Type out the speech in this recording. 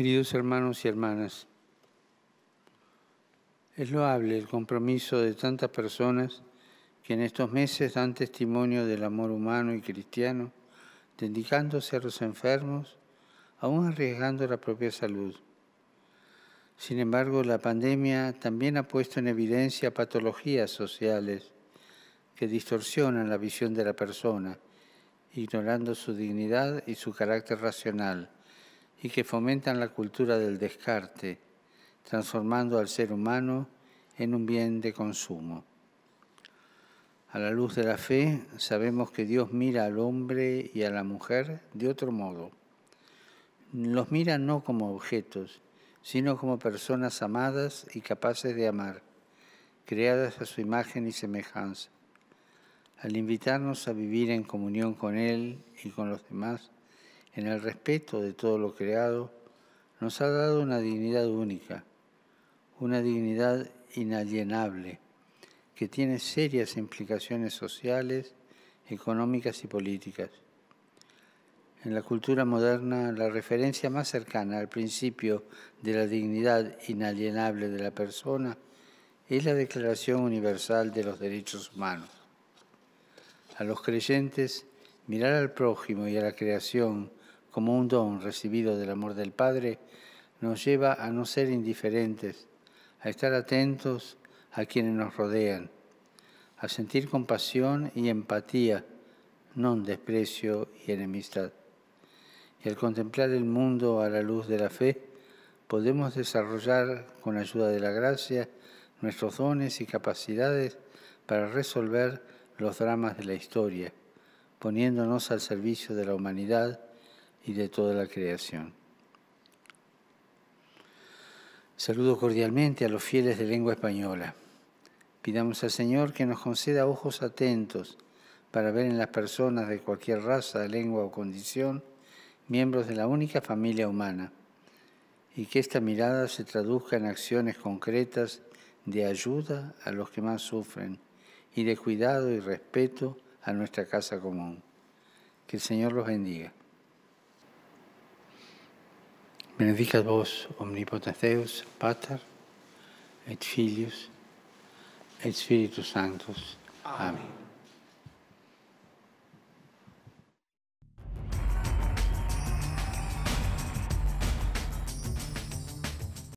Queridos hermanos y hermanas, es loable el compromiso de tantas personas que en estos meses dan testimonio del amor humano y cristiano, dedicándose a los enfermos, aún arriesgando la propia salud. Sin embargo, la pandemia también ha puesto en evidencia patologías sociales que distorsionan la visión de la persona, ignorando su dignidad y su carácter racional y que fomentan la cultura del descarte, transformando al ser humano en un bien de consumo. A la luz de la fe sabemos que Dios mira al hombre y a la mujer de otro modo. Los mira no como objetos, sino como personas amadas y capaces de amar, creadas a su imagen y semejanza. Al invitarnos a vivir en comunión con Él y con los demás, en el respeto de todo lo creado, nos ha dado una dignidad única, una dignidad inalienable, que tiene serias implicaciones sociales, económicas y políticas. En la cultura moderna, la referencia más cercana al principio de la dignidad inalienable de la persona es la Declaración Universal de los Derechos Humanos. A los creyentes, mirar al prójimo y a la creación como un don recibido del amor del Padre, nos lleva a no ser indiferentes, a estar atentos a quienes nos rodean, a sentir compasión y empatía, no desprecio y enemistad. Y al contemplar el mundo a la luz de la fe, podemos desarrollar con ayuda de la gracia nuestros dones y capacidades para resolver los dramas de la historia, poniéndonos al servicio de la humanidad y de toda la creación. Saludo cordialmente a los fieles de lengua española. Pidamos al Señor que nos conceda ojos atentos para ver en las personas de cualquier raza, lengua o condición miembros de la única familia humana y que esta mirada se traduzca en acciones concretas de ayuda a los que más sufren y de cuidado y respeto a nuestra casa común. Que el Señor los bendiga. Benedicat vos, omnipotens Pater, et Filius, et Spiritus Sanctus. Amén.